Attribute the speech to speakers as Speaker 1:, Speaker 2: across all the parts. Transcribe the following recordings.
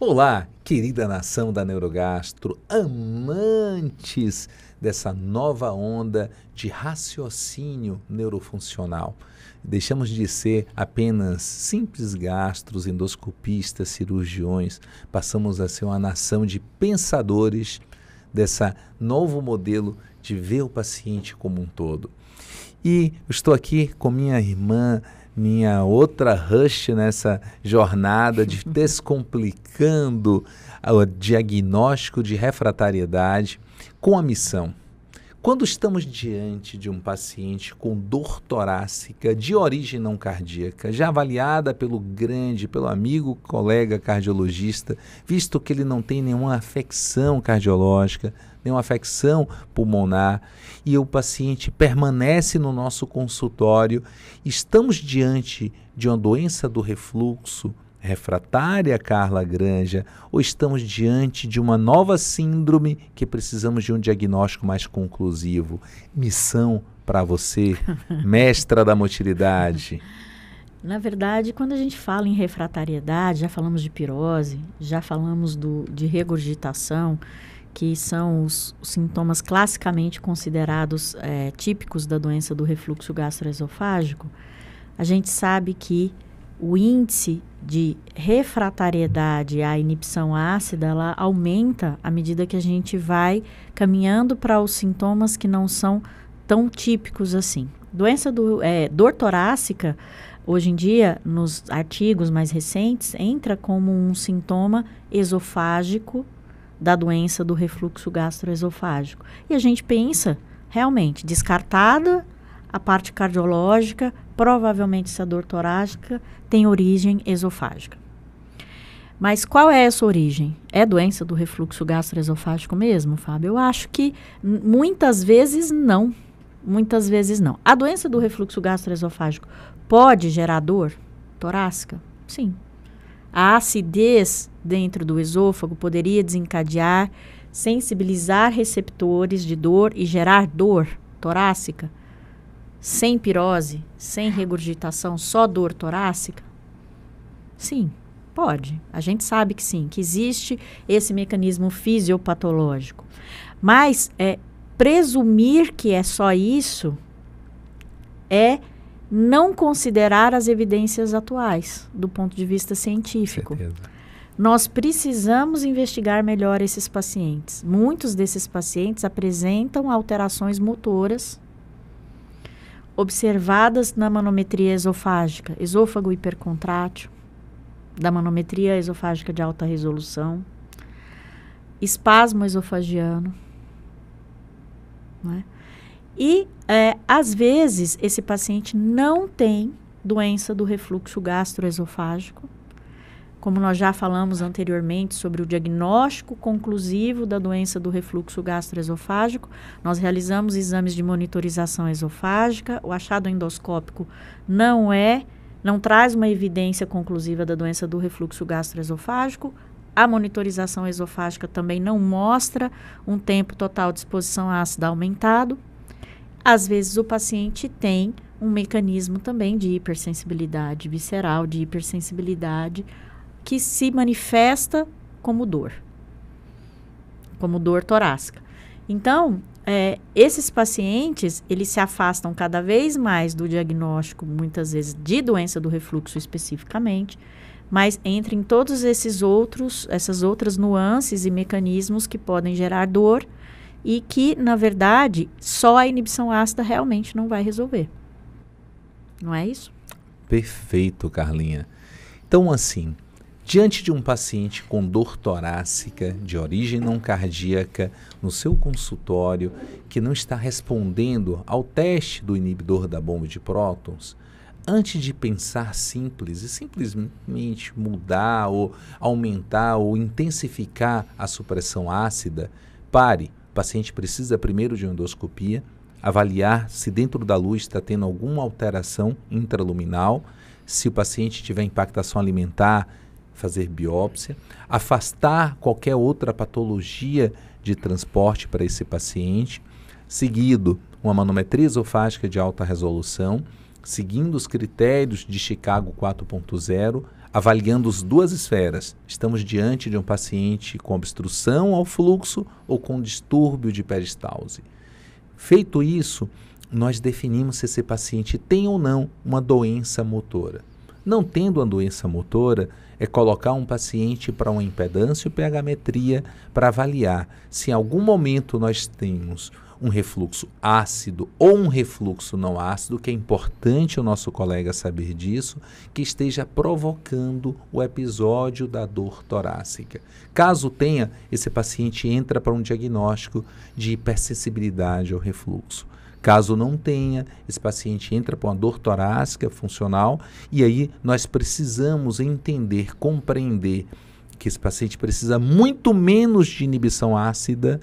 Speaker 1: Olá, querida nação da Neurogastro, amantes dessa nova onda de raciocínio neurofuncional. Deixamos de ser apenas simples gastros, endoscopistas, cirurgiões, passamos a ser uma nação de pensadores dessa novo modelo de ver o paciente como um todo. E estou aqui com minha irmã, minha outra rush nessa jornada de descomplicando o diagnóstico de refratariedade com a missão quando estamos diante de um paciente com dor torácica de origem não cardíaca, já avaliada pelo grande, pelo amigo, colega cardiologista, visto que ele não tem nenhuma afecção cardiológica, nenhuma afecção pulmonar, e o paciente permanece no nosso consultório, estamos diante de uma doença do refluxo refratária Carla Granja ou estamos diante de uma nova síndrome que precisamos de um diagnóstico mais conclusivo? Missão para você, mestra da motilidade.
Speaker 2: Na verdade, quando a gente fala em refratariedade, já falamos de pirose, já falamos do, de regurgitação, que são os, os sintomas classicamente considerados é, típicos da doença do refluxo gastroesofágico. A gente sabe que o índice de refratariedade à inibição ácida ela aumenta à medida que a gente vai caminhando para os sintomas que não são tão típicos assim. Doença do é, dor torácica hoje em dia nos artigos mais recentes entra como um sintoma esofágico da doença do refluxo gastroesofágico e a gente pensa realmente descartada a parte cardiológica, provavelmente essa dor torácica, tem origem esofágica. Mas qual é essa origem? É doença do refluxo gastroesofágico mesmo, Fábio? Eu acho que muitas vezes não. Muitas vezes não. A doença do refluxo gastroesofágico pode gerar dor torácica? Sim. A acidez dentro do esôfago poderia desencadear, sensibilizar receptores de dor e gerar dor torácica? sem pirose, sem regurgitação, só dor torácica? Sim, pode. A gente sabe que sim, que existe esse mecanismo fisiopatológico. Mas é, presumir que é só isso é não considerar as evidências atuais do ponto de vista científico. Certeza. Nós precisamos investigar melhor esses pacientes. Muitos desses pacientes apresentam alterações motoras observadas na manometria esofágica, esôfago hipercontrátil, da manometria esofágica de alta resolução, espasmo esofagiano. Né? E, é, às vezes, esse paciente não tem doença do refluxo gastroesofágico, como nós já falamos anteriormente sobre o diagnóstico conclusivo da doença do refluxo gastroesofágico, nós realizamos exames de monitorização esofágica. O achado endoscópico não é, não traz uma evidência conclusiva da doença do refluxo gastroesofágico. A monitorização esofágica também não mostra um tempo total de exposição a ácido aumentado. Às vezes o paciente tem um mecanismo também de hipersensibilidade visceral, de hipersensibilidade que se manifesta como dor, como dor torácica. Então, é, esses pacientes, eles se afastam cada vez mais do diagnóstico, muitas vezes, de doença do refluxo especificamente, mas entra em todos esses outros, essas outras nuances e mecanismos que podem gerar dor e que, na verdade, só a inibição ácida realmente não vai resolver. Não é isso?
Speaker 1: Perfeito, Carlinha. Então, assim, Diante de um paciente com dor torácica de origem não cardíaca no seu consultório que não está respondendo ao teste do inibidor da bomba de prótons, antes de pensar simples e simplesmente mudar ou aumentar ou intensificar a supressão ácida, pare. O paciente precisa primeiro de uma endoscopia, avaliar se dentro da luz está tendo alguma alteração intraluminal, se o paciente tiver impactação alimentar, fazer biópsia, afastar qualquer outra patologia de transporte para esse paciente, seguido uma manometria esofágica de alta resolução, seguindo os critérios de Chicago 4.0, avaliando as duas esferas. Estamos diante de um paciente com obstrução ao fluxo ou com distúrbio de peristalse. Feito isso, nós definimos se esse paciente tem ou não uma doença motora. Não tendo a doença motora, é colocar um paciente para uma impedância e pH-metria para avaliar se em algum momento nós temos um refluxo ácido ou um refluxo não ácido, que é importante o nosso colega saber disso, que esteja provocando o episódio da dor torácica. Caso tenha, esse paciente entra para um diagnóstico de hipersensibilidade ao refluxo. Caso não tenha, esse paciente entra com a dor torácica funcional e aí nós precisamos entender, compreender que esse paciente precisa muito menos de inibição ácida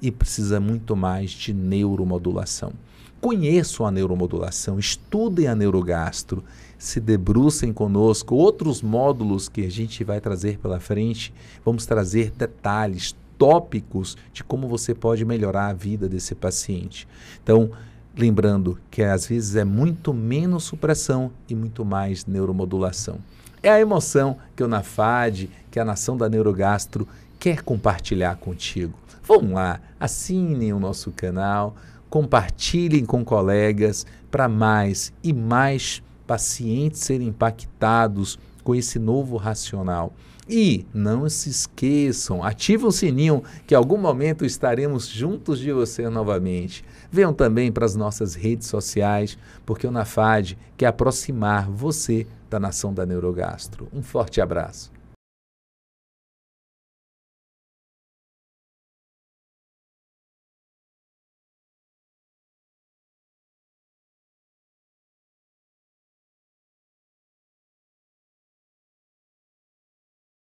Speaker 1: e precisa muito mais de neuromodulação. Conheçam a neuromodulação, estudem a neurogastro, se debrucem conosco. Outros módulos que a gente vai trazer pela frente, vamos trazer detalhes, tópicos de como você pode melhorar a vida desse paciente. Então, lembrando que às vezes é muito menos supressão e muito mais neuromodulação. É a emoção que o NAFAD, que a Nação da Neurogastro quer compartilhar contigo. Vão lá, assinem o nosso canal, compartilhem com colegas para mais e mais pacientes serem impactados com esse novo racional. E não se esqueçam, ative o sininho que em algum momento estaremos juntos de você novamente. Venham também para as nossas redes sociais, porque o Nafad quer aproximar você da nação da Neurogastro. Um forte abraço.